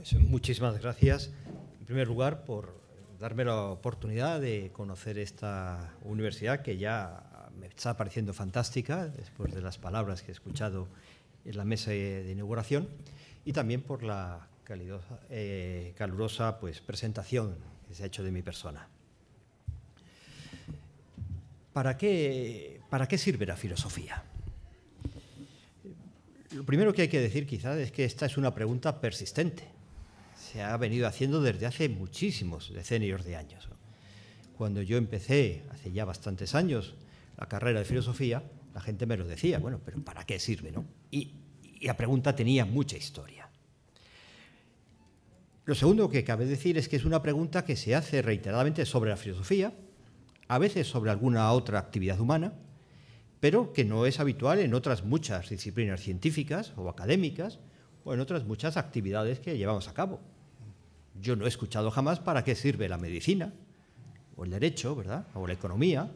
Pues, muchísimas gracias, en primer lugar, por darme la oportunidad de conocer esta universidad que ya me está pareciendo fantástica después de las palabras que he escuchado en la mesa de inauguración y también por la eh, calurosa pues, presentación que se ha hecho de mi persona. ¿Para qué, ¿Para qué sirve la filosofía? Lo primero que hay que decir quizás es que esta es una pregunta persistente se ha venido haciendo desde hace muchísimos decenios de años. Cuando yo empecé, hace ya bastantes años, la carrera de filosofía, la gente me lo decía, bueno, pero ¿para qué sirve? y la pregunta tenía mucha historia. Lo segundo que cabe decir es que es una pregunta que se hace reiteradamente sobre la filosofía, a veces sobre alguna otra actividad humana, pero que no es habitual en otras muchas disciplinas científicas o académicas o en otras muchas actividades que llevamos a cabo. Yo no he escuchado jamás para qué sirve la medicina, o el derecho, ¿verdad? O la economía,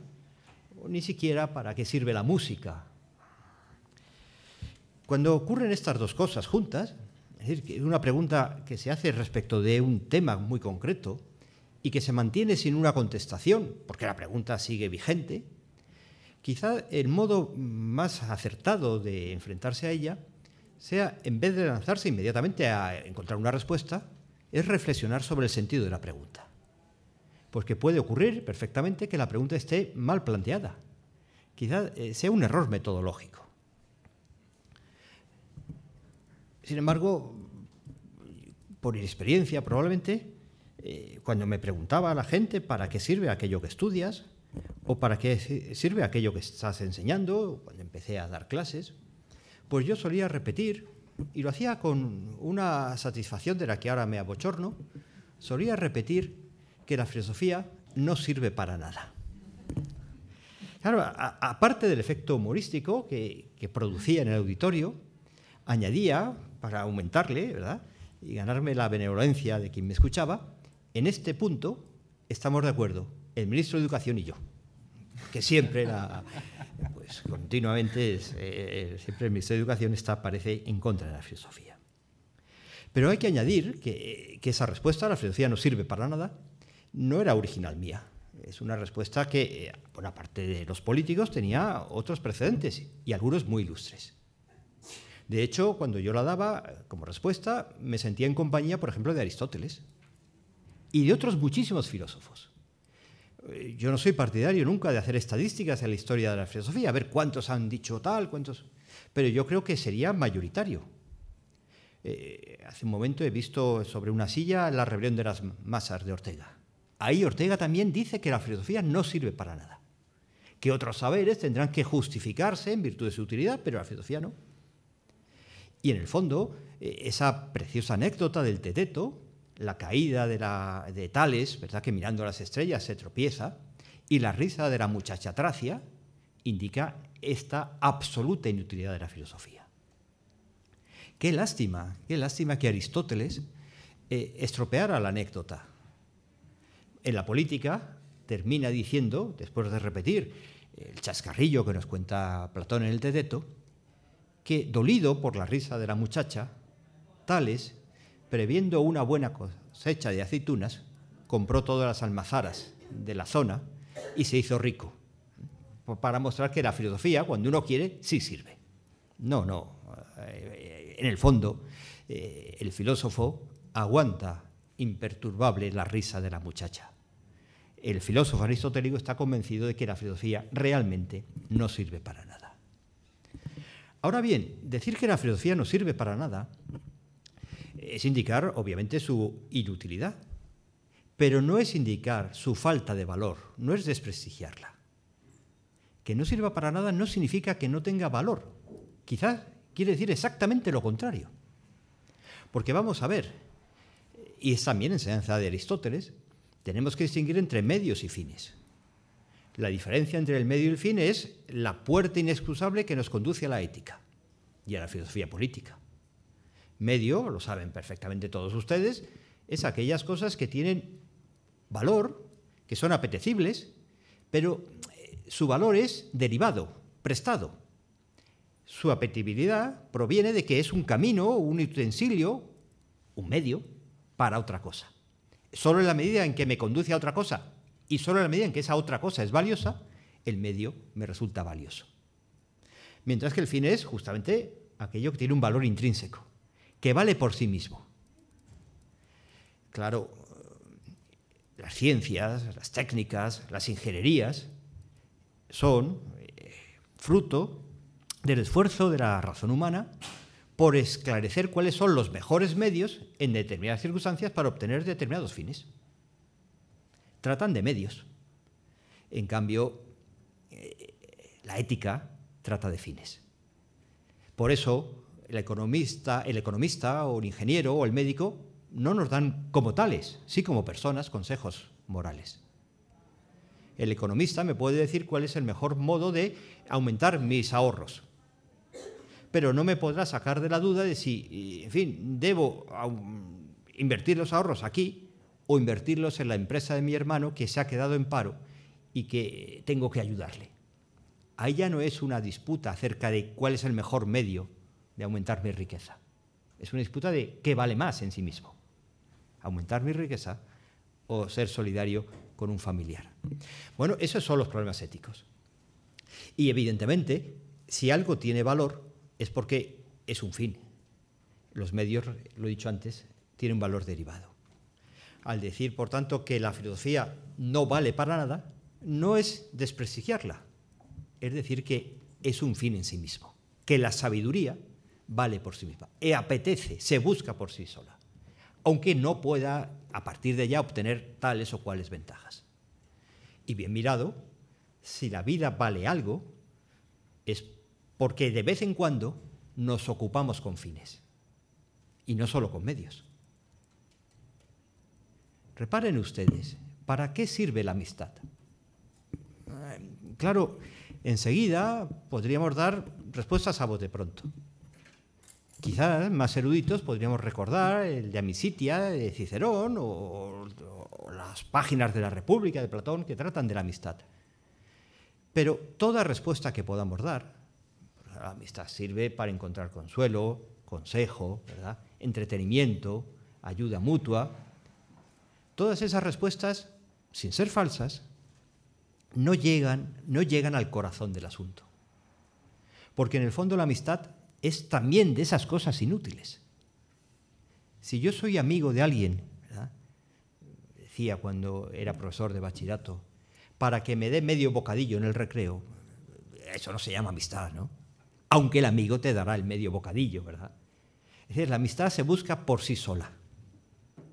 o ni siquiera para qué sirve la música. Cuando ocurren estas dos cosas juntas, es decir, una pregunta que se hace respecto de un tema muy concreto y que se mantiene sin una contestación, porque la pregunta sigue vigente, quizá el modo más acertado de enfrentarse a ella sea, en vez de lanzarse inmediatamente a encontrar una respuesta, es reflexionar sobre el sentido de la pregunta. Porque puede ocurrir perfectamente que la pregunta esté mal planteada. Quizás eh, sea un error metodológico. Sin embargo, por inexperiencia probablemente, eh, cuando me preguntaba a la gente para qué sirve aquello que estudias o para qué sirve aquello que estás enseñando, cuando empecé a dar clases, pues yo solía repetir y lo hacía con una satisfacción de la que ahora me abochorno, solía repetir que la filosofía no sirve para nada. Claro, aparte del efecto humorístico que, producía en el auditorio, añadía, para aumentarle y ganarme la benevolencia de quien me escuchaba, en este punto estamos de acuerdo, el ministro de Educación y yo, que siempre era pues continuamente, eh, eh, siempre el Ministerio de Educación está, parece, en contra de la filosofía. Pero hay que añadir que, esa respuesta, la filosofía no sirve para nada, no era original mía. Es una respuesta que, por eh, parte de los políticos, tenía otros precedentes y algunos muy ilustres. De hecho, cuando yo la daba como respuesta, me sentía en compañía, por ejemplo, de Aristóteles y de otros muchísimos filósofos. Eh, yo no soy partidario nunca de hacer estadísticas en la historia de la filosofía, a ver cuántos han dicho tal, cuántos... Pero yo creo que sería mayoritario. Eh, hace un momento he visto sobre una silla la rebelión de las masas de Ortega. Ahí Ortega también dice que la filosofía no sirve para nada, que otros saberes tendrán que justificarse en virtud de su utilidad, pero la filosofía no. Y en el fondo, eh, esa preciosa anécdota del teteto, la caída de, Tales, ¿verdad? que mirando las estrellas se tropieza, y la risa de la muchacha Tracia indica esta absoluta inutilidad de la filosofía. Qué lástima, qué lástima que Aristóteles eh, estropeara la anécdota. En la política termina diciendo, después de repetir el chascarrillo que nos cuenta Platón en el Tedeto, que dolido por la risa de la muchacha, Tales previendo una buena cosecha de aceitunas, compró todas las almazaras de la zona y se hizo rico, pues para mostrar que la filosofía, cuando uno quiere, sí sirve. No, no, eh, en el fondo, eh, el filósofo aguanta imperturbable la risa de la muchacha. El filósofo aristotélico está convencido de que la filosofía realmente no sirve para nada. Ahora bien, decir que la filosofía no sirve para nada es indicar, obviamente, su inutilidad, pero no es indicar su falta de valor, no es desprestigiarla. Que no sirva para nada no significa que no tenga valor, quizás quiere decir exactamente lo contrario. Porque vamos a ver, y es también enseñanza de Aristóteles, tenemos que distinguir entre medios y fines. La diferencia entre el medio y el fin es la puerta inexcusable que nos conduce a la ética y a la filosofía política medio, lo saben perfectamente todos ustedes, es aquellas cosas que tienen valor, que son apetecibles, pero eh, su valor es derivado, prestado. Su apetibilidad proviene de que es un camino, un utensilio, un medio para otra cosa. Solo en la medida en que me conduce a otra cosa y solo en la medida en que esa otra cosa es valiosa, el medio me resulta valioso. Mientras que el fin es justamente aquello que tiene un valor intrínseco que vale por sí mismo. Claro, las ciencias, las técnicas, las ingenierías son eh, fruto del esfuerzo de la razón humana por esclarecer cuáles son los mejores medios en determinadas circunstancias para obtener determinados fines. Tratan de medios. En cambio, eh, la ética trata de fines. Por eso, el economista, el economista o el ingeniero o el médico no nos dan como tales, sí como personas consejos morales. El economista me puede decir cuál es el mejor modo de aumentar mis ahorros, pero no me podrá sacar de la duda de si, en fin, debo invertir los ahorros aquí o invertirlos en la empresa de mi hermano que se ha quedado en paro y que tengo que ayudarle. Ahí ya no es una disputa acerca de cuál es el mejor medio de aumentar mi riqueza. Es una disputa de qué vale más en sí mismo. Aumentar mi riqueza o ser solidario con un familiar. Bueno, esos son los problemas éticos. Y evidentemente, si algo tiene valor, es porque es un fin. Los medios, lo he dicho antes, tienen un valor derivado. Al decir, por tanto, que la filosofía no vale para nada, no es desprestigiarla, es decir, que es un fin en sí mismo, que la sabiduría vale por sí misma, e apetece, se busca por sí sola, aunque no pueda a partir de ya obtener tales o cuales ventajas. Y bien mirado, si la vida vale algo, es porque de vez en cuando nos ocupamos con fines, y no solo con medios. Reparen ustedes, ¿para qué sirve la amistad? Claro, enseguida podríamos dar respuestas a vos de pronto quizás más eruditos podríamos recordar el de Amicitia de Cicerón o, las páginas de la República de Platón que tratan de la amistad. Pero toda respuesta que podamos dar, la amistad sirve para encontrar consuelo, consejo, entretenimiento, ayuda mutua, todas esas respuestas, sin ser falsas, no llegan, no llegan al corazón del asunto. Porque en el fondo la amistad es también de esas cosas inútiles. Si yo soy amigo de alguien, decía cuando era profesor de bachillerato, para que me dé medio bocadillo en el recreo, eso no se llama amistad, ¿no? Aunque el amigo te dará el medio bocadillo, ¿verdad? Es decir, la amistad se busca por sí sola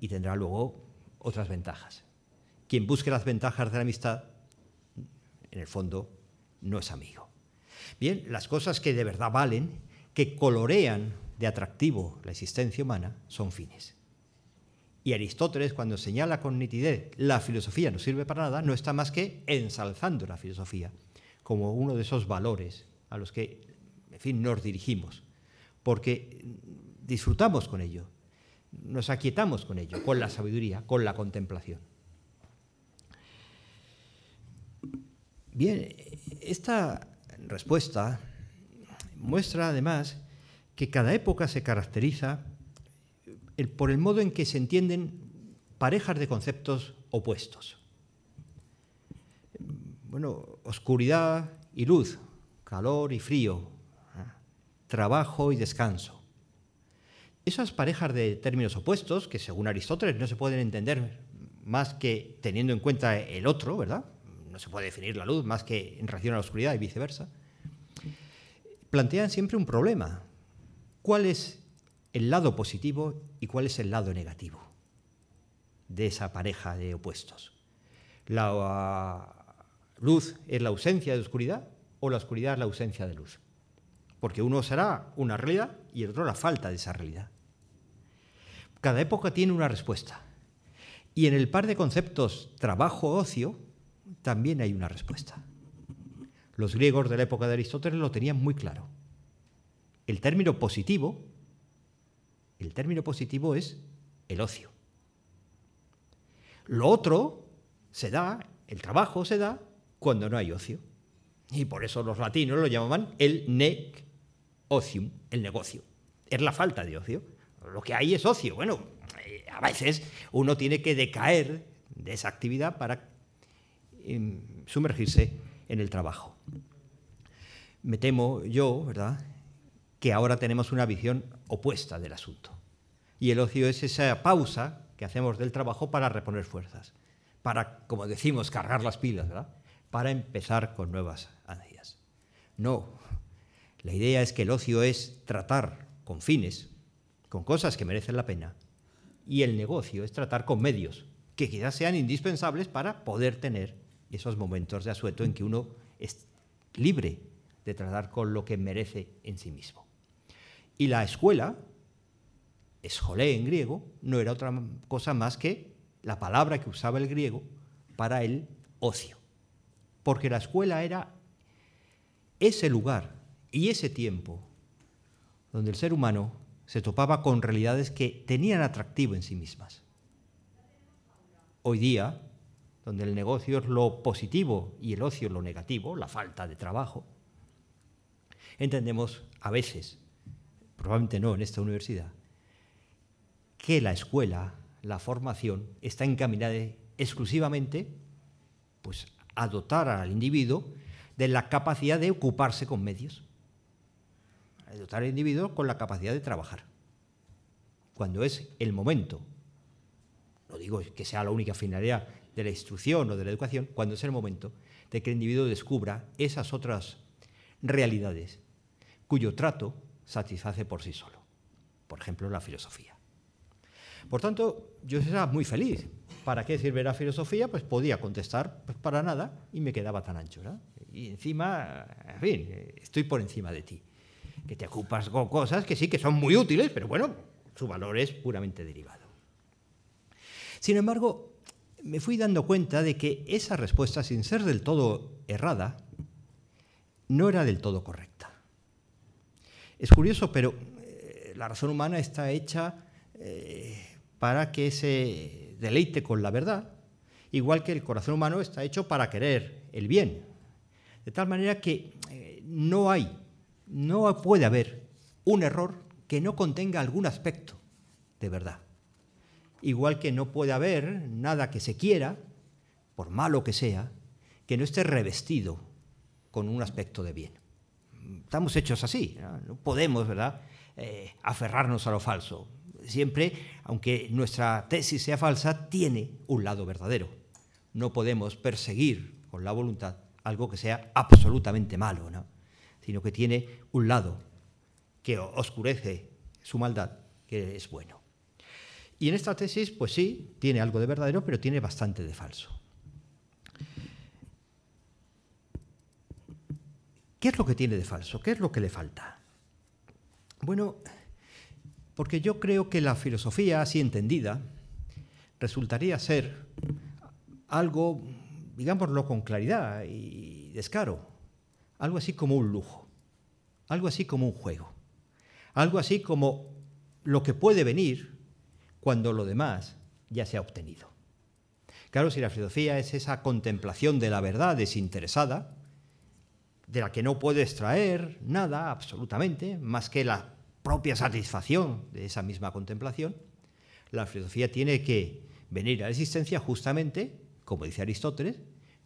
y tendrá luego otras ventajas. Quien busque las ventajas de la amistad, en el fondo, no es amigo. Bien, las cosas que de verdad valen que colorean de atractivo la existencia humana son fines. Y Aristóteles, cuando señala con nitidez la filosofía no sirve para nada, no está más que ensalzando la filosofía como uno de esos valores a los que, en fin, nos dirigimos, porque disfrutamos con ello, nos aquietamos con ello, con la sabiduría, con la contemplación. Bien, esta respuesta muestra además que cada época se caracteriza eh, por el modo en que se entienden parejas de conceptos opuestos. Bueno, oscuridad y luz, calor y frío, ¿eh? trabajo y descanso. Esas parejas de términos opuestos, que según Aristóteles no se pueden entender más que teniendo en cuenta el otro, ¿verdad? No se puede definir la luz más que en relación a la oscuridad y viceversa plantean siempre un problema. ¿Cuál es el lado positivo y cuál es el lado negativo de esa pareja de opuestos? ¿La luz es la ausencia de oscuridad o la oscuridad es la ausencia de luz? Porque uno será una realidad y el otro la falta de esa realidad. Cada época tiene una respuesta. Y en el par de conceptos trabajo-ocio también hay una respuesta los griegos de la época de Aristóteles lo tenían muy claro. El término positivo, el término positivo es el ocio. Lo otro se da, el trabajo se da cuando no hay ocio. Y por eso los latinos lo llamaban el nec ocium, el negocio. Es la falta de ocio. Lo que hay es ocio. Bueno, eh, a veces uno tiene que decaer de esa actividad para em, sumergirse en el trabajo. Me temo yo, ¿verdad?, que ahora tenemos una visión opuesta del asunto. Y el ocio es esa pausa que hacemos del trabajo para reponer fuerzas, para, como decimos, cargar las pilas, ¿verdad? para empezar con nuevas ansias. No, la idea es que el ocio es tratar con fines, con cosas que merecen la pena, y el negocio es tratar con medios que quizás sean indispensables para poder tener esos momentos de asueto en que uno es libre de tratar con lo que merece en sí mismo. Y la escuela, esjolé en griego, no era otra cosa más que la palabra que usaba el griego para el ocio. Porque la escuela era ese lugar y ese tiempo donde el ser humano se topaba con realidades que tenían atractivo en sí mismas. Hoy día, donde el negocio es lo positivo y el ocio es lo negativo, la falta de trabajo, entendemos a veces, probablemente no en esta universidad, que la escuela, la formación, está encaminada exclusivamente pues, a dotar al individuo de la capacidad de ocuparse con medios, a dotar al individuo con la capacidad de trabajar, cuando es el momento. No digo que sea la única finalidad de la instrucción o de la educación, cuando es el momento de que el individuo descubra esas otras realidades cuyo trato satisface por sí solo, por ejemplo, la filosofía. Por tanto, yo estaba muy feliz. ¿Para qué sirve la filosofía? Pues podía contestar pues, para nada y me quedaba tan ancho. Y encima, en fin, estoy por encima de ti. Que te ocupas con cosas que sí que son muy útiles, pero bueno, su valor es puramente derivado. Sin embargo, me fui dando cuenta de que esa respuesta, sin ser del todo errada, no era del todo correcta. Es curioso, pero eh, la razón humana está hecha eh, para que se deleite con la verdad, igual que el corazón humano está hecho para querer el bien. De tal manera que eh, no hay, no puede haber un error que no contenga algún aspecto de verdad. Igual que no puede haber nada que se quiera, por malo que sea, que no esté revestido con un aspecto de bien estamos hechos así, no, podemos, ¿verdad?, eh, aferrarnos a lo falso. Siempre, aunque nuestra tesis sea falsa, tiene un lado verdadero. No podemos perseguir con la voluntad algo que sea absolutamente malo, sino que tiene un lado que oscurece su maldad, que es bueno. Y en esta tesis, pues sí, tiene algo de verdadero, pero tiene bastante de falso. ¿Qué es lo que tiene de falso? ¿Qué es lo que le falta? Bueno, porque yo creo que la filosofía así entendida resultaría ser algo, digámoslo con claridad y descaro, algo así como un lujo, algo así como un juego, algo así como lo que puede venir cuando lo demás ya se ha obtenido. Claro, si la filosofía es esa contemplación de la verdad desinteresada, de la que no puede extraer nada absolutamente, más que la propia satisfacción de esa misma contemplación, la filosofía tiene que venir a la existencia justamente, como dice Aristóteles,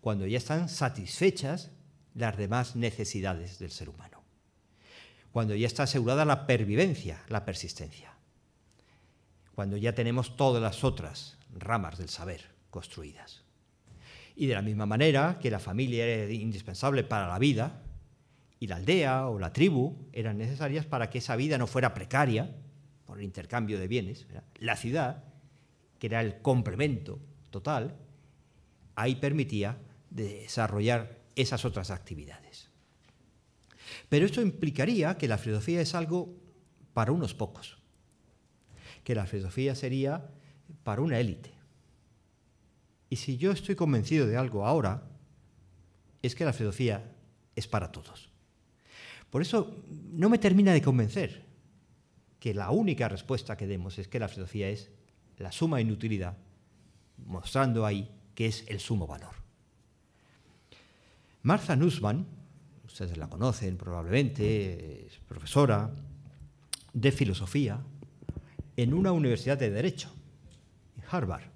cuando ya están satisfechas las demás necesidades del ser humano, cuando ya está asegurada la pervivencia, la persistencia, cuando ya tenemos todas las otras ramas del saber construidas. Y de la misma manera que la familia era indispensable para la vida, y la aldea o la tribu eran necesarias para que esa vida no fuera precaria por el intercambio de bienes, la ciudad, que era el complemento total, ahí permitía desarrollar esas otras actividades. Pero esto implicaría que la filosofía es algo para unos pocos, que la filosofía sería para una élite, y si yo estoy convencido de algo ahora, es que la filosofía es para todos. Por eso no me termina de convencer que la única respuesta que demos es que la filosofía es la suma inutilidad, mostrando ahí que es el sumo valor. Martha Nussbaum, ustedes la conocen probablemente, es profesora de filosofía en una universidad de derecho, en Harvard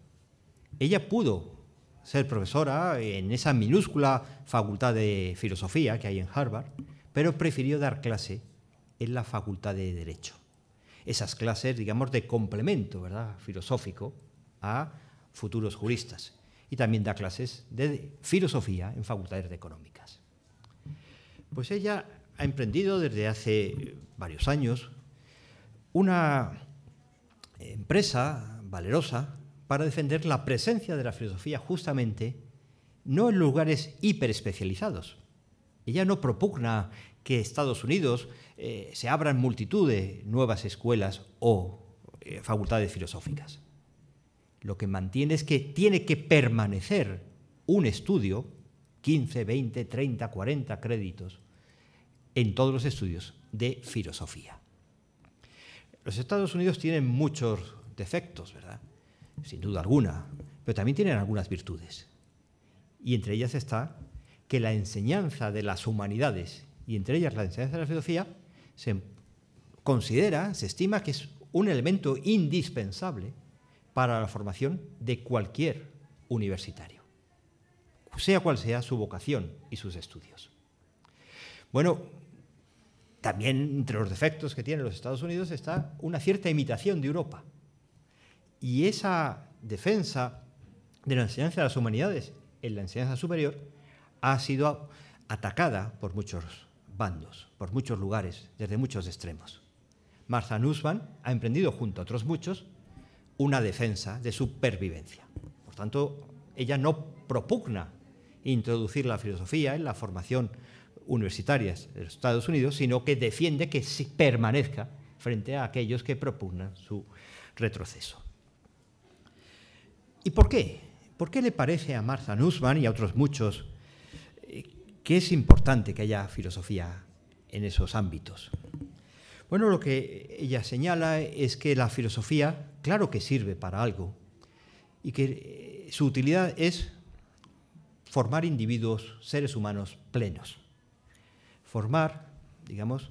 ella pudo ser profesora en esa minúscula facultad de filosofía que hay en Harvard, pero prefirió dar clase en la facultad de Derecho. Esas clases, digamos, de complemento ¿verdad? filosófico a futuros juristas. Y también da clases de filosofía en facultades de económicas. Pues ella ha emprendido desde hace varios años una empresa valerosa para defender la presencia de la filosofía justamente no en lugares hiperespecializados. Ella no propugna que Estados Unidos eh, se abran multitud de nuevas escuelas o eh, facultades filosóficas. Lo que mantiene es que tiene que permanecer un estudio, 15, 20, 30, 40 créditos, en todos los estudios de filosofía. Los Estados Unidos tienen muchos defectos, ¿verdad? sin duda alguna, pero también tienen algunas virtudes. Y entre ellas está que la enseñanza de las humanidades, y entre ellas la enseñanza de la filosofía, se considera, se estima que es un elemento indispensable para la formación de cualquier universitario, sea cual sea su vocación y sus estudios. Bueno, también entre los defectos que tienen los Estados Unidos está una cierta imitación de Europa y esa defensa de la enseñanza de las humanidades en la enseñanza superior ha sido atacada por muchos bandos, por muchos lugares, desde muchos extremos. Martha Nussbaum ha emprendido junto a otros muchos una defensa de supervivencia. Por tanto, ella no propugna introducir la filosofía en la formación universitaria de los Estados Unidos, sino que defiende que permanezca frente a aquellos que propugnan su retroceso. ¿Y por qué? ¿Por qué le parece a Martha Nussbaum y a otros muchos eh, que es importante que haya filosofía en esos ámbitos? Bueno, lo que ella señala es que la filosofía, claro que sirve para algo, y que eh, su utilidad es formar individuos, seres humanos plenos, formar, digamos,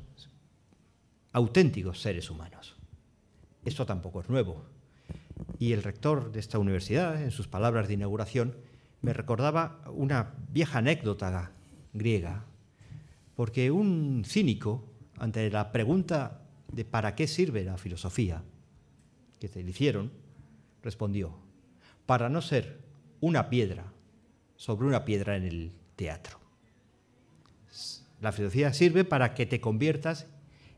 auténticos seres humanos. Esto tampoco es nuevo y el rector de esta universidad, en sus palabras de inauguración, me recordaba una vieja anécdota griega, porque un cínico, ante la pregunta de para qué sirve la filosofía, que se le hicieron, respondió, para no ser una piedra sobre una piedra en el teatro. La filosofía sirve para que te conviertas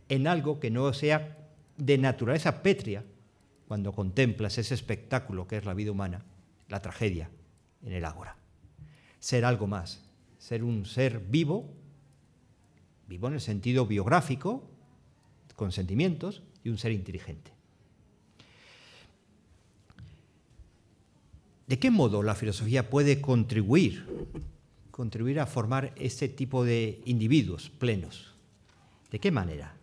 en algo que no sea de naturaleza pétrea, cuando contemplas ese espectáculo que es la vida humana, la tragedia en el ágora. Ser algo más, ser un ser vivo, vivo en el sentido biográfico, con sentimientos, y un ser inteligente. ¿De qué modo la filosofía puede contribuir, contribuir a formar ese tipo de individuos plenos? ¿De qué manera?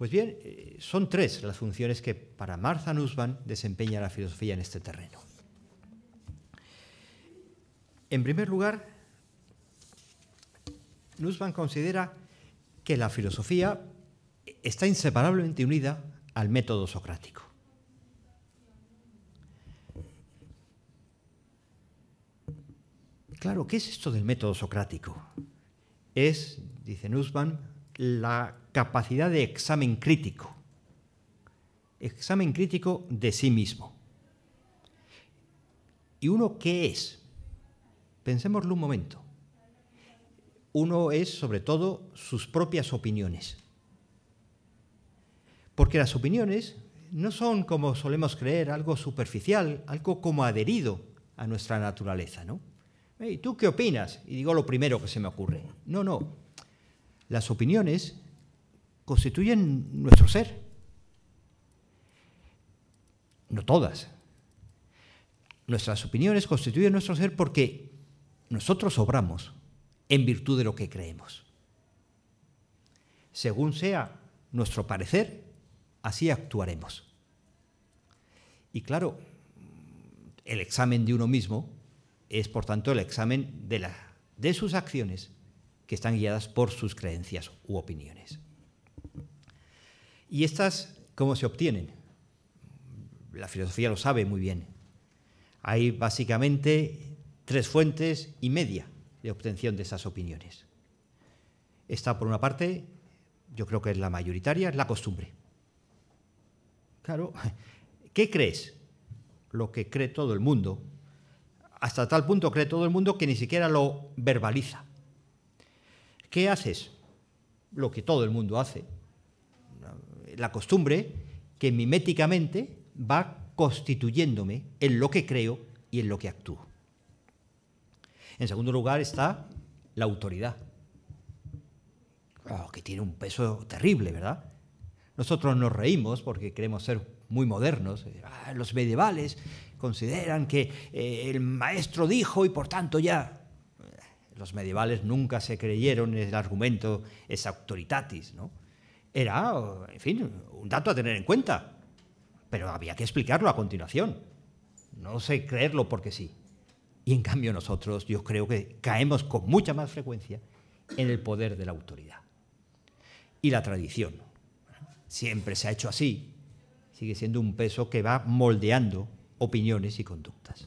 Pues bien, eh, son tres las funciones que para Martha Nussbaum desempeña la filosofía en este terreno. En primer lugar, Nussbaum considera que la filosofía está inseparablemente unida al método socrático. Claro, ¿qué es esto del método socrático? Es, dice Nussbaum, la capacidad de examen crítico, examen crítico de sí mismo. ¿Y uno qué es? Pensémoslo un momento. Uno es, sobre todo, sus propias opiniones. Porque las opiniones no son, como solemos creer, algo superficial, algo como adherido a nuestra naturaleza, ¿no? ¿Y tú qué opinas? Y digo lo primero que se me ocurre. No, no las opiniones constituyen nuestro ser. No todas. Nuestras opiniones constituyen nuestro ser porque nosotros obramos en virtud de lo que creemos. Según sea nuestro parecer, así actuaremos. Y claro, el examen de uno mismo es, por tanto, el examen de, de sus acciones que están guiadas por sus creencias u opiniones. ¿Y estas cómo se obtienen? La filosofía lo sabe muy bien. Hay básicamente tres fuentes y media de obtención de esas opiniones. Está por una parte, yo creo que es la mayoritaria, es la costumbre. Claro, ¿qué crees? Lo que cree todo el mundo. Hasta tal punto cree todo el mundo que ni siquiera lo verbaliza. ¿Qué haces? Lo que todo el mundo hace. La costumbre que miméticamente va constituyéndome en lo que creo y en lo que actúo. En segundo lugar está la autoridad, oh, que tiene un peso terrible, ¿verdad? Nosotros nos reímos porque queremos ser muy modernos. Ah, los medievales consideran que eh, el maestro dijo y por tanto ya los medievales nunca se creyeron en el argumento es autoritatis, ¿no? Era, en fin, un dato a tener en cuenta, pero había que explicarlo a continuación. No sé creerlo porque sí. Y en cambio nosotros, yo creo que caemos con mucha más frecuencia en el poder de la autoridad. Y la tradición. Siempre se ha hecho así. Sigue siendo un peso que va moldeando opiniones y conductas.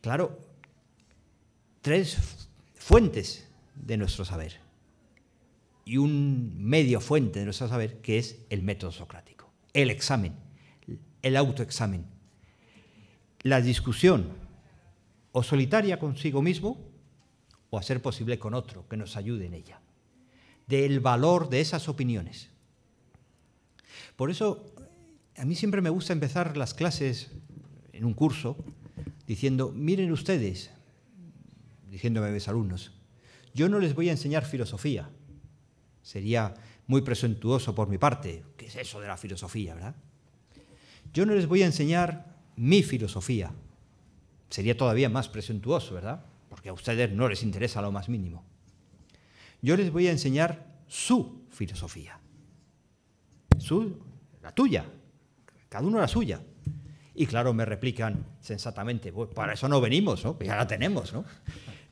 Claro, tres fuentes de nuestro saber y un medio fuente de nuestro saber que es el método socrático, el examen, el autoexamen, la discusión o solitaria consigo mismo o a ser posible con otro que nos ayude en ella, del valor de esas opiniones. Por eso a mí siempre me gusta empezar las clases en un curso diciendo, miren ustedes, diciéndome a mis alumnos, yo no les voy a enseñar filosofía. Sería muy presuntuoso por mi parte. ¿Qué es eso de la filosofía, verdad? Yo no les voy a enseñar mi filosofía. Sería todavía más presuntuoso, ¿verdad? Porque a ustedes no les interesa lo más mínimo. Yo les voy a enseñar su filosofía. Su, la tuya. Cada uno la suya. Y claro, me replican sensatamente, pues para eso no venimos, ¿no? Pues ya la tenemos, ¿no?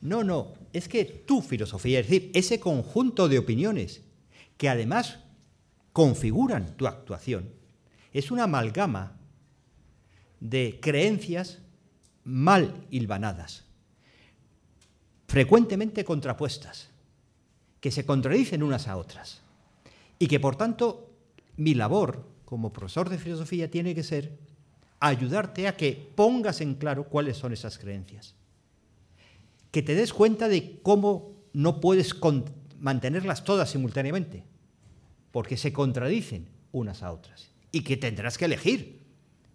No, no, es que tu filosofía, es decir, ese conjunto de opiniones que además configuran tu actuación, es una amalgama de creencias mal hilvanadas, frecuentemente contrapuestas, que se contradicen unas a otras. Y que por tanto mi labor como profesor de filosofía tiene que ser ayudarte a que pongas en claro cuáles son esas creencias que te des cuenta de cómo no puedes mantenerlas todas simultáneamente, porque se contradicen unas a otras y que tendrás que elegir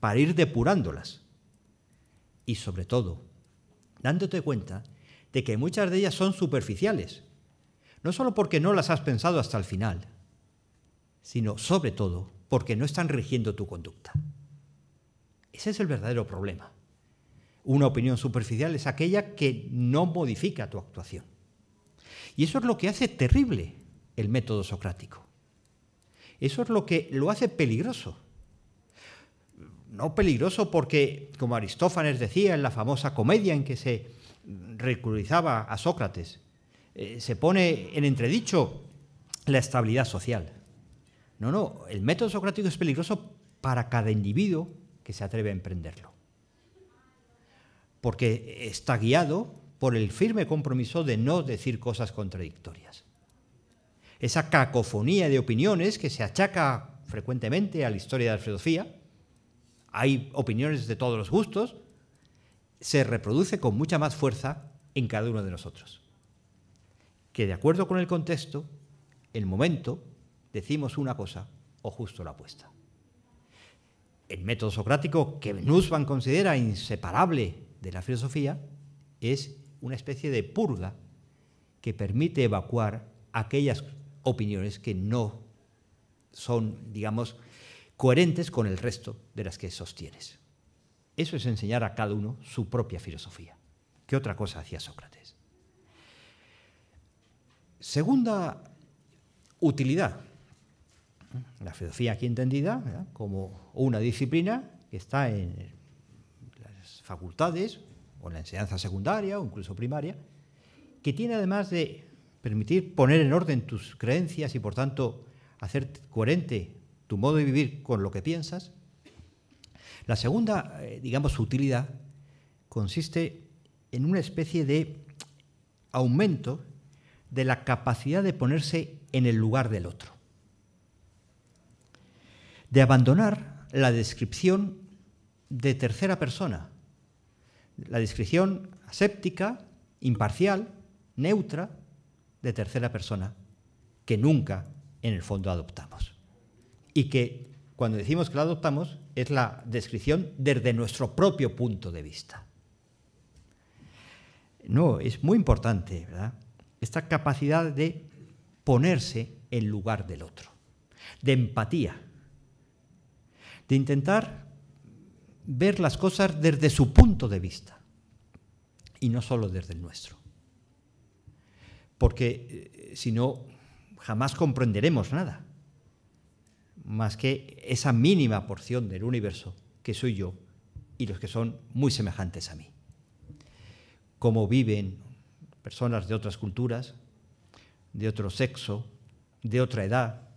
para ir depurándolas. Y sobre todo, dándote cuenta de que muchas de ellas son superficiales, no solo porque no las has pensado hasta el final, sino sobre todo porque no están rigiendo tu conducta. Ese es el verdadero problema. Una opinión superficial es aquella que no modifica tu actuación. Y eso es lo que hace terrible el método socrático. Eso es lo que lo hace peligroso. No peligroso porque, como Aristófanes decía en la famosa comedia en que se ridiculizaba a Sócrates, eh, se pone en entredicho la estabilidad social. No, no, el método socrático es peligroso para cada individuo que se atreve a emprenderlo porque está guiado por el firme compromiso de no decir cosas contradictorias. Esa cacofonía de opiniones que se achaca frecuentemente a la historia de la filosofía, hay opiniones de todos los gustos, se reproduce con mucha más fuerza en cada uno de nosotros. Que de acuerdo con el contexto, el momento, decimos una cosa o justo la opuesta. El método socrático que Nussbaum considera inseparable de la filosofía es una especie de purga que permite evacuar aquellas opiniones que no son, digamos, coherentes con el resto de las que sostienes. Eso es enseñar a cada uno su propia filosofía. ¿Qué otra cosa hacía Sócrates? Segunda utilidad. La filosofía aquí entendida como una disciplina que está en facultades o la enseñanza secundaria o incluso primaria, que tiene además de permitir poner en orden tus creencias y por tanto hacer coherente tu modo de vivir con lo que piensas. La segunda, eh, digamos, utilidad consiste en una especie de aumento de la capacidad de ponerse en el lugar del otro, de abandonar la descripción de tercera persona la descripción aséptica, imparcial, neutra, de tercera persona, que nunca en el fondo adoptamos. Y que cuando decimos que la adoptamos es la descripción desde nuestro propio punto de vista. No, es muy importante, ¿verdad? Esta capacidad de ponerse en lugar del otro, de empatía, de intentar ver las cosas desde su punto de vista y no solo desde el nuestro. Porque eh, si no, jamás comprenderemos nada más que esa mínima porción del universo que soy yo y los que son muy semejantes a mí. Cómo viven personas de otras culturas, de otro sexo, de otra edad,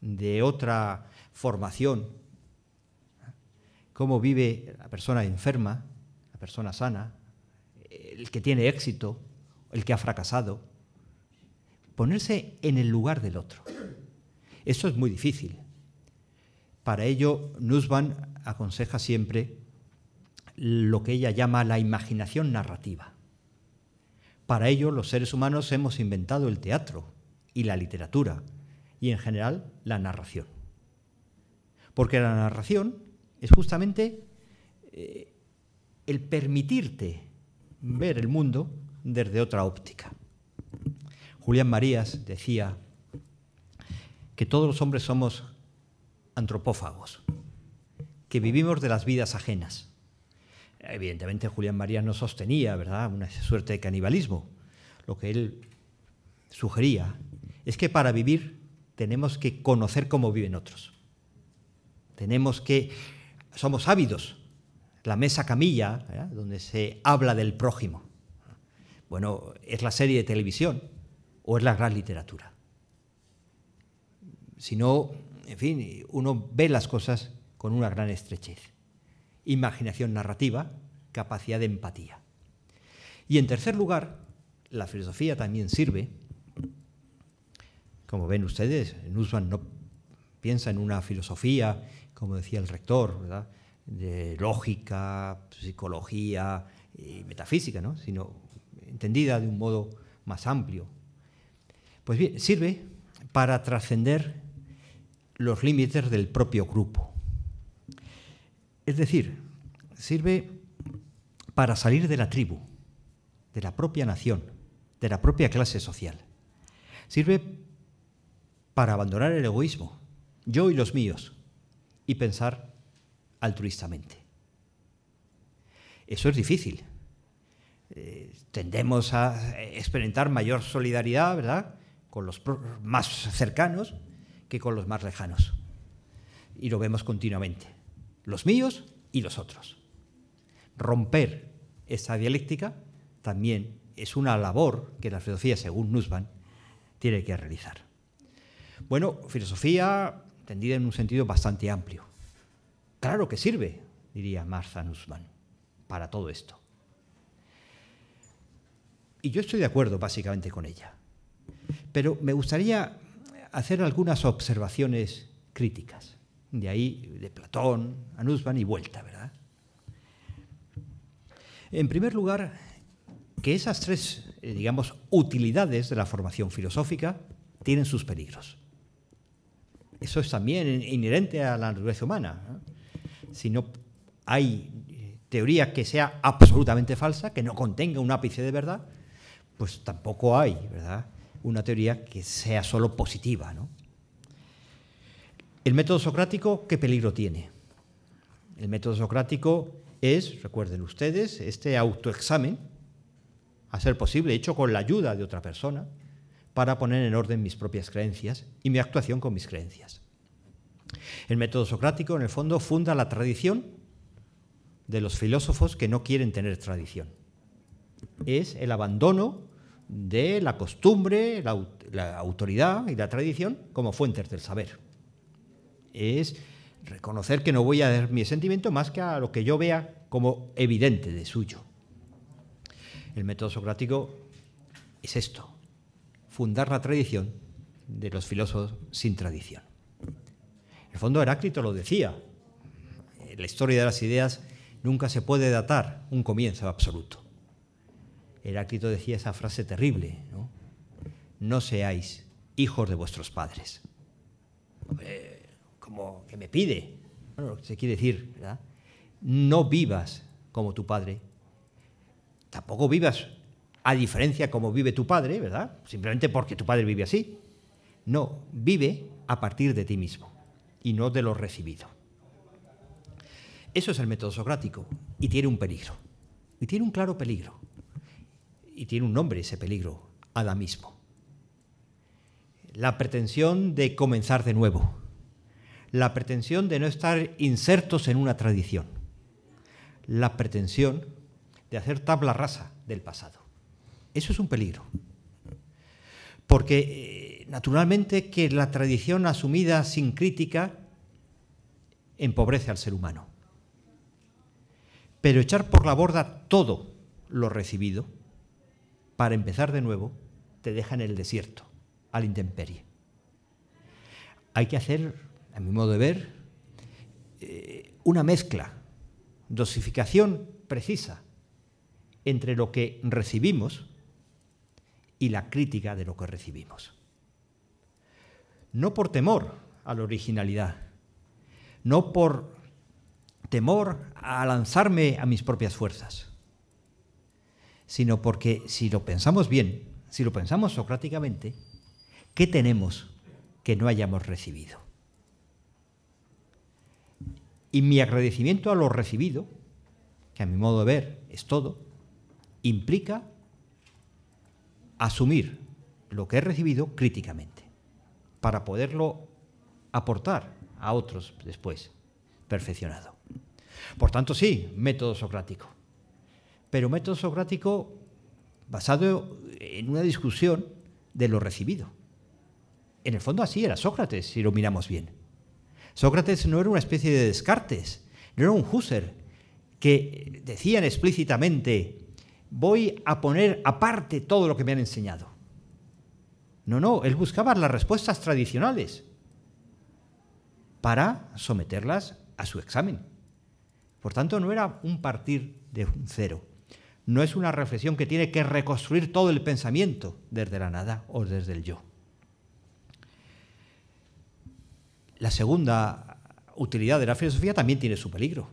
de otra formación, cómo vive la persona enferma, la persona sana, el que tiene éxito, el que ha fracasado. Ponerse en el lugar del otro. Eso es muy difícil. Para ello, Nussbaum aconseja siempre lo que ella llama la imaginación narrativa. Para ello, los seres humanos hemos inventado el teatro y la literatura, y en general la narración. Porque la narración es justamente eh, el permitirte ver el mundo desde otra óptica. Julián Marías decía que todos los hombres somos antropófagos, que vivimos de las vidas ajenas. Evidentemente Julián Marías no sostenía, ¿verdad?, una suerte de canibalismo. Lo que él sugería es que para vivir tenemos que conocer cómo viven otros. Tenemos que somos ávidos. La mesa camilla, ¿eh? donde se habla del prójimo. Bueno, es la serie de televisión o es la gran literatura. Si no, en fin, uno ve las cosas con una gran estrechez. Imaginación narrativa, capacidad de empatía. Y en tercer lugar, la filosofía también sirve. Como ven ustedes, Nussbaum no piensa en una filosofía como decía el rector, de lógica, psicología y metafísica, ¿no? sino entendida de un modo más amplio. Pues bien, sirve para trascender los límites del propio grupo. Es decir, sirve para salir de la tribu, de la propia nación, de la propia clase social. Sirve para abandonar el egoísmo, yo y los míos, y pensar altruistamente. Eso es difícil. Eh, tendemos a experimentar mayor solidaridad, ¿verdad? Con los más cercanos que con los más lejanos. Y lo vemos continuamente. Los míos y los otros. Romper esa dialéctica también es una labor que la filosofía, según Nussbaum, tiene que realizar. Bueno, filosofía, entendida en un sentido bastante amplio. Claro que sirve, diría Martha Nussbaum, para todo esto. Y yo estoy de acuerdo básicamente con ella. Pero me gustaría hacer algunas observaciones críticas. De ahí, de Platón, a Nussbaum y vuelta, ¿verdad? En primer lugar, que esas tres, eh, digamos, utilidades de la formación filosófica tienen sus peligros. Eso es también inherente a la naturaleza humana. Si no hay eh, teoría que sea absolutamente falsa, que no contenga un ápice de verdad, pues tampoco hay, ¿verdad? Una teoría que sea solo positiva, El método socrático, ¿qué peligro tiene? El método socrático es, recuerden ustedes, este autoexamen, a ser posible, hecho con la ayuda de otra persona, para poner en orden mis propias creencias y mi actuación con mis creencias. El método socrático, en el fondo, funda la tradición de los filósofos que no quieren tener tradición. Es el abandono de la costumbre, la, autoridad y la tradición como fuentes del saber. Es reconocer que no voy a dar mi sentimiento más que a lo que yo vea como evidente de suyo. El método socrático es esto, fundar la tradición de los filósofos sin tradición. En el fondo Heráclito lo decía, en la historia de las ideas nunca se puede datar un comienzo absoluto. Heráclito decía esa frase terrible, ¿no? seáis hijos de vuestros padres. Eh, como que me pide, se quiere decir, ¿verdad? No vivas como tu padre, tampoco vivas a diferencia como vive tu padre, ¿verdad? Simplemente porque tu padre vive así. No, vive a partir de ti mismo y no de lo recibido. Eso es el método socrático y tiene un peligro. Y tiene un claro peligro. Y tiene un nombre ese peligro, adamismo. La pretensión de comenzar de nuevo. La pretensión de no estar insertos en una tradición. La pretensión de hacer tabla rasa del pasado. Eso es un peligro. Porque eh, naturalmente que la tradición asumida sin crítica empobrece al ser humano. Pero echar por la borda todo lo recibido para empezar de nuevo te deja en el desierto, a intemperie. Hay que hacer, a mi modo de ver, eh, una mezcla, dosificación precisa entre lo que recibimos, y la crítica de lo que recibimos. No por temor a la originalidad, no por temor a lanzarme a mis propias fuerzas, sino porque si lo pensamos bien, si lo pensamos socráticamente, ¿qué tenemos que no hayamos recibido? Y mi agradecimiento a lo recibido, que a mi modo de ver es todo, implica asumir lo que he recibido críticamente para poderlo aportar a otros después, perfeccionado. Por tanto, sí, método socrático. Pero método socrático basado en una discusión de lo recibido. En el fondo así era Sócrates, si lo miramos bien. Sócrates no era una especie de Descartes, no era un Husserl, que decían explícitamente voy a poner aparte todo lo que me han enseñado. No, no, él buscaba las respuestas tradicionales para someterlas a su examen. Por tanto, no era un partir de un cero. No es una reflexión que tiene que reconstruir todo el pensamiento desde la nada o desde el yo. La segunda utilidad de la filosofía también tiene su peligro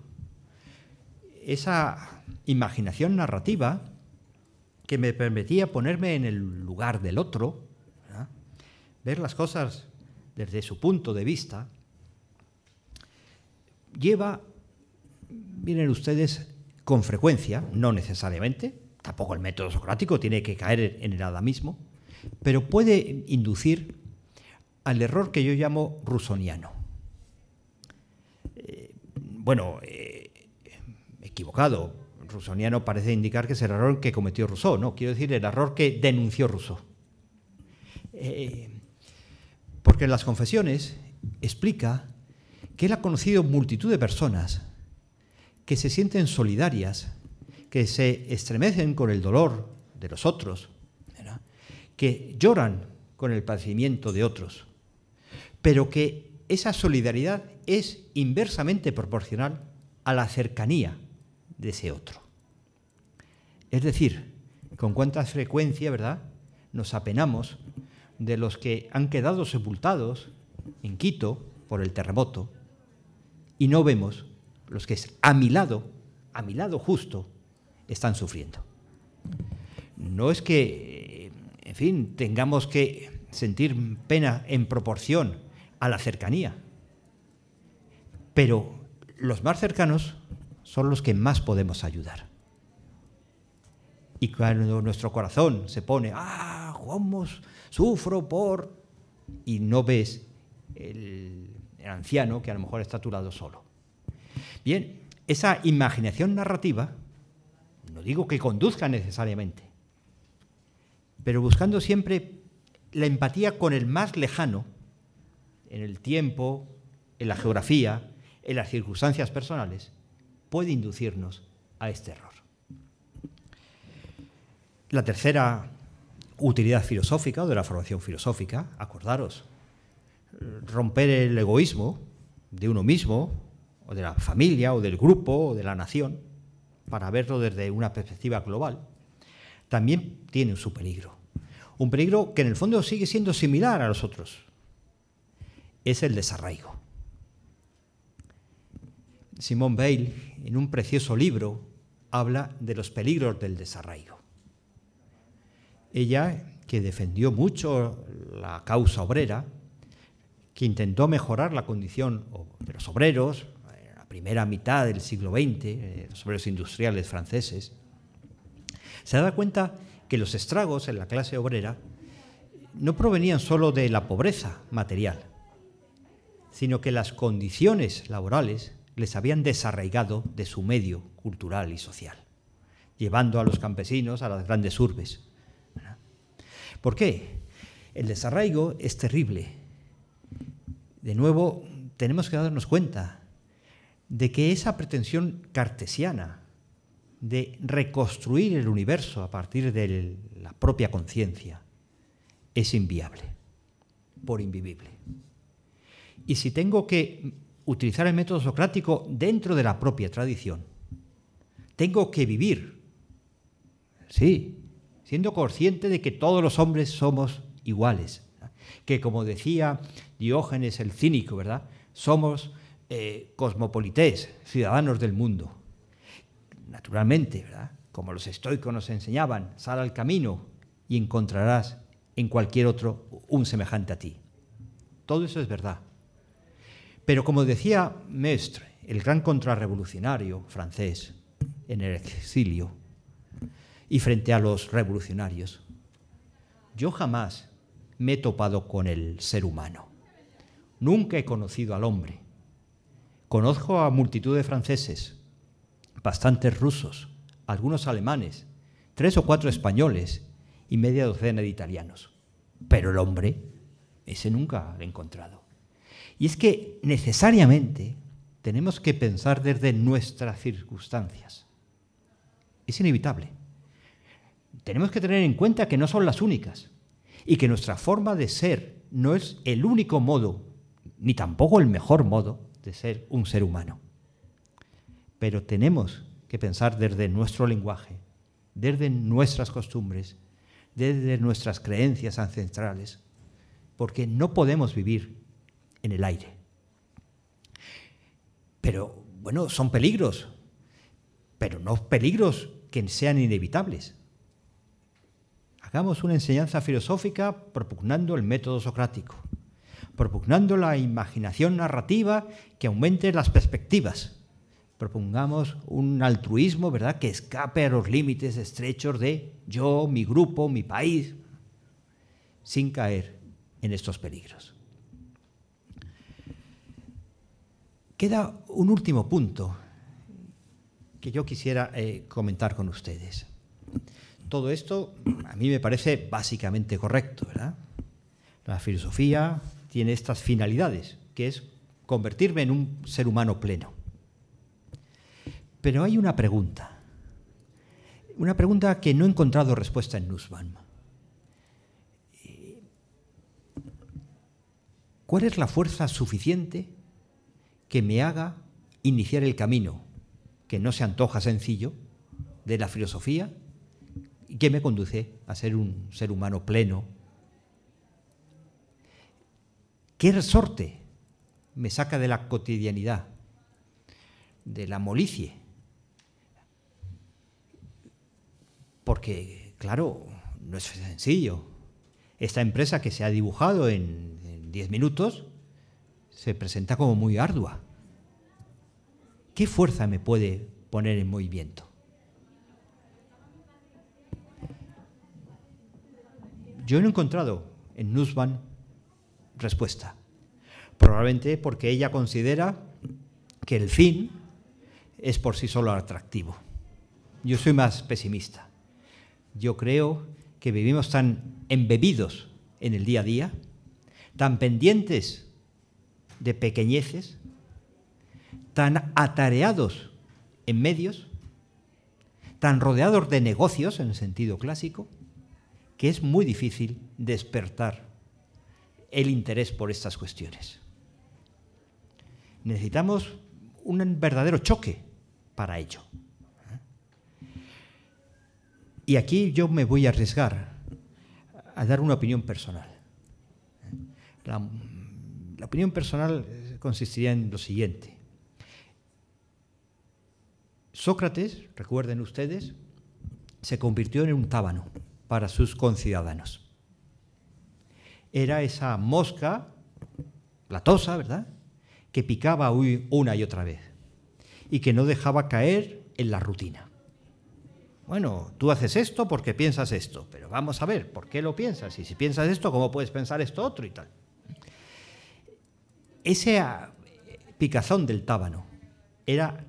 esa imaginación narrativa que me permitía ponerme en el lugar del otro, ver las cosas desde su punto de vista, lleva, miren ustedes, con frecuencia, no necesariamente, tampoco el método socrático tiene que caer en el adamismo, pero puede inducir al error que yo llamo rusoniano. Eh, bueno, eh, equivocado. russoniano parece indicar que es el error que cometió Rousseau, no, quiero decir el error que denunció Rousseau. Eh, porque en las confesiones explica que él ha conocido multitud de personas que se sienten solidarias, que se estremecen con el dolor de los otros, que lloran con el padecimiento de otros, pero que esa solidaridad es inversamente proporcional a la cercanía de ese otro. Es decir, con cuánta frecuencia, ¿verdad?, nos apenamos de los que han quedado sepultados en Quito por el terremoto y no vemos los que a mi lado, a mi lado justo, están sufriendo. No es que, en fin, tengamos que sentir pena en proporción a la cercanía, pero los más cercanos son los que más podemos ayudar. Y cuando nuestro corazón se pone, ah, vamos, sufro por... Y no ves el, anciano que a lo mejor está a tu lado solo. Bien, esa imaginación narrativa, no digo que conduzca necesariamente, pero buscando siempre la empatía con el más lejano, en el tiempo, en la geografía, en las circunstancias personales, puede inducirnos a este error. La tercera utilidad filosófica o de la formación filosófica, acordaros, romper el egoísmo de uno mismo, o de la familia, o del grupo, o de la nación, para verlo desde una perspectiva global, también tiene su peligro. Un peligro que en el fondo sigue siendo similar a los otros. Es el desarraigo. Simone Veil, en un precioso libro, habla de los peligros del desarraigo. Ella, que defendió mucho la causa obrera, que intentó mejorar la condición de los obreros, en eh, la primera mitad del siglo XX, eh, los obreros industriales franceses, se da cuenta que los estragos en la clase obrera no provenían solo de la pobreza material, sino que las condiciones laborales les habían desarraigado de su medio cultural y social, llevando a los campesinos a las grandes urbes. ¿Por qué? El desarraigo es terrible. De nuevo, tenemos que darnos cuenta de que esa pretensión cartesiana de reconstruir el universo a partir de la propia conciencia es inviable, por invivible. Y si tengo que utilizar el método socrático dentro de la propia tradición. Tengo que vivir, sí, siendo consciente de que todos los hombres somos iguales, que como decía Diógenes el cínico, ¿verdad? Somos eh, cosmopolites, ciudadanos del mundo. Naturalmente, ¿verdad? Como los estoicos nos enseñaban, sal al camino y encontrarás en cualquier otro un semejante a ti. Todo eso es verdad. Pero como decía Mestre, el gran contrarrevolucionario francés en el exilio y frente a los revolucionarios, yo jamás me he topado con el ser humano. Nunca he conocido al hombre. Conozco a multitud de franceses, bastantes rusos, algunos alemanes, tres o cuatro españoles y media docena de italianos. Pero el hombre, ese nunca lo he encontrado. Y es que necesariamente tenemos que pensar desde nuestras circunstancias. Es inevitable. Tenemos que tener en cuenta que no son las únicas y que nuestra forma de ser no es el único modo, ni tampoco el mejor modo de ser un ser humano. Pero tenemos que pensar desde nuestro lenguaje, desde nuestras costumbres, desde nuestras creencias ancestrales, porque no podemos vivir en el aire. Pero bueno, son peligros, pero no peligros que sean inevitables. Hagamos una enseñanza filosófica propugnando el método socrático, propugnando la imaginación narrativa que aumente las perspectivas. Propongamos un altruismo, ¿verdad?, que escape a los límites estrechos de yo, mi grupo, mi país, sin caer en estos peligros. Queda un último punto que yo quisiera eh, comentar con ustedes. Todo esto a mí me parece básicamente correcto, La filosofía tiene estas finalidades, que es convertirme en un ser humano pleno. Pero hay una pregunta, una pregunta que no he encontrado respuesta en Nussbaum. Eh, ¿Cuál es la fuerza suficiente que me haga iniciar el camino, que no se antoja sencillo, de la filosofía y que me conduce a ser un ser humano pleno. ¿Qué resorte me saca de la cotidianidad, de la molicie? Porque, claro, no es sencillo. Esta empresa que se ha dibujado en 10 minutos, se presenta como muy ardua. ¿Qué fuerza me puede poner en movimiento? Yo no he encontrado en Nussbaum respuesta. Probablemente porque ella considera que el fin es por sí solo atractivo. Yo soy más pesimista. Yo creo que vivimos tan embebidos en el día a día, tan pendientes de pequeñeces, tan atareados en medios, tan rodeados de negocios en el sentido clásico, que es muy difícil despertar el interés por estas cuestiones. Necesitamos un verdadero choque para ello. Y aquí yo me voy a arriesgar a dar una opinión personal. La opinión personal eh, consistiría en lo siguiente. Sócrates, recuerden ustedes, se convirtió en un tábano para sus conciudadanos. Era esa mosca platosa, ¿verdad?, que picaba una y otra vez y que no dejaba caer en la rutina. Bueno, tú haces esto porque piensas esto, pero vamos a ver, ¿por qué lo piensas? Y si piensas esto, ¿cómo puedes pensar esto otro y tal? ese ah, picazón del tábano era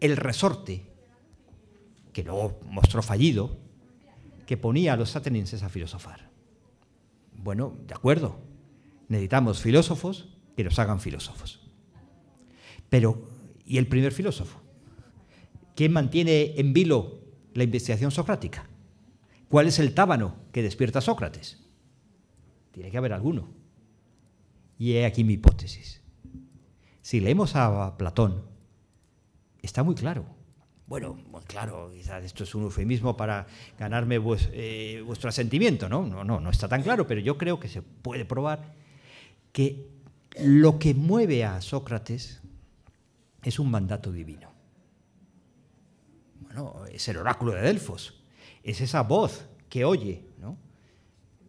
el resorte, que luego mostró fallido, que ponía a los atenienses a filosofar. Bueno, de acuerdo, necesitamos filósofos que nos hagan filósofos. Pero, ¿y el primer filósofo? ¿Quién mantiene en vilo la investigación socrática? ¿Cuál es el tábano que despierta a Sócrates? Tiene que haber alguno. Y he aquí mi hipótesis. Si leemos a Platón, está muy claro. Bueno, muy claro, quizás esto es un eufemismo para ganarme eh, vuestro asentimiento, ¿no? No, no, no está tan claro, pero yo creo que se puede probar que lo que mueve a Sócrates es un mandato divino. Bueno, es el oráculo de Delfos, es esa voz que oye, ¿no?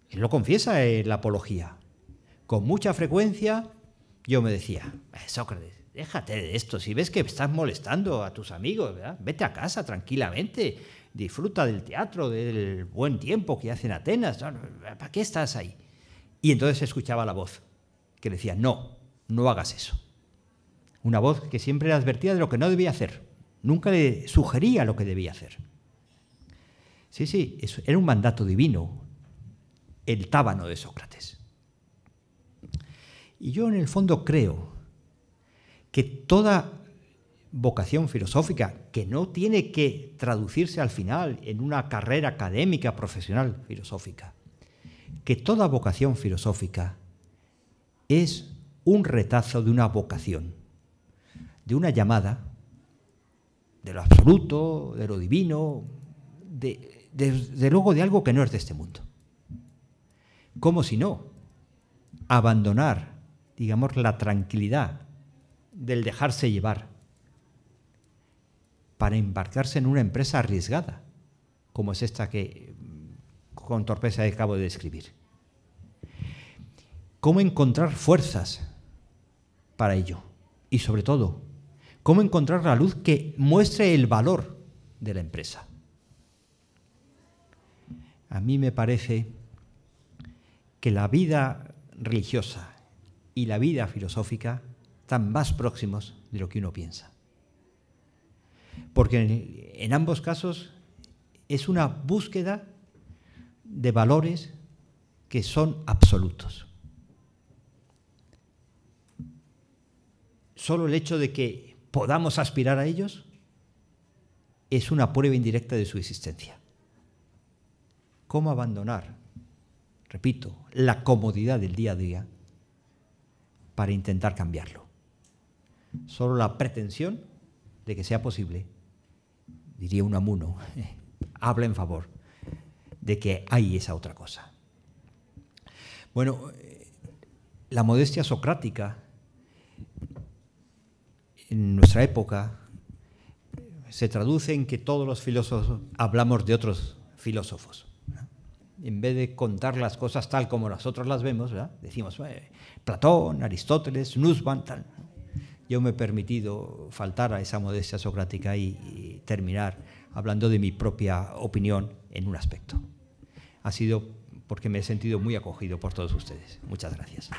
Él lo confiesa en la apología con mucha frecuencia yo me decía, eh, Sócrates, déjate de esto, si ves que estás molestando a tus amigos, vete a casa tranquilamente, disfruta del teatro, del buen tiempo que hace en Atenas, ¿para qué estás ahí? Y entonces escuchaba la voz que decía, no, no hagas eso. Una voz que siempre le advertía de lo que no debía hacer, nunca le sugería lo que debía hacer. Sí, sí, era un mandato divino, el tábano de Sócrates. Y yo en el fondo creo que toda vocación filosófica, que no tiene que traducirse al final en una carrera académica profesional filosófica, que toda vocación filosófica es un retazo de una vocación, de una llamada, de lo absoluto, de lo divino, de, desde luego de algo que no es de este mundo. ¿Cómo si no? Abandonar digamos, la tranquilidad del dejarse llevar para embarcarse en una empresa arriesgada, como es esta que mm, con torpeza acabo de describir. ¿Cómo encontrar fuerzas para ello? Y sobre todo, ¿cómo encontrar la luz que muestre el valor de la empresa? A mí me parece que la vida religiosa, y la vida filosófica están más próximos de lo que uno piensa. Porque en, ambos casos es una búsqueda de valores que son absolutos. Solo el hecho de que podamos aspirar a ellos es una prueba indirecta de su existencia. ¿Cómo abandonar, repito, la comodidad del día a día para intentar cambiarlo. Solo la pretensión de que sea posible, diría un amuno, habla en favor de que hay esa otra cosa. Bueno, eh, la modestia socrática en nuestra época se traduce en que todos los filósofos hablamos de otros filósofos en vez de contar las cosas tal como nosotros las vemos, decimos Platón, Aristóteles, Nussbaum, tal. Yo me he permitido faltar a esa modestia socrática y terminar hablando de mi propia opinión en un aspecto. Ha sido porque me he sentido muy acogido por todos ustedes. Muchas gracias.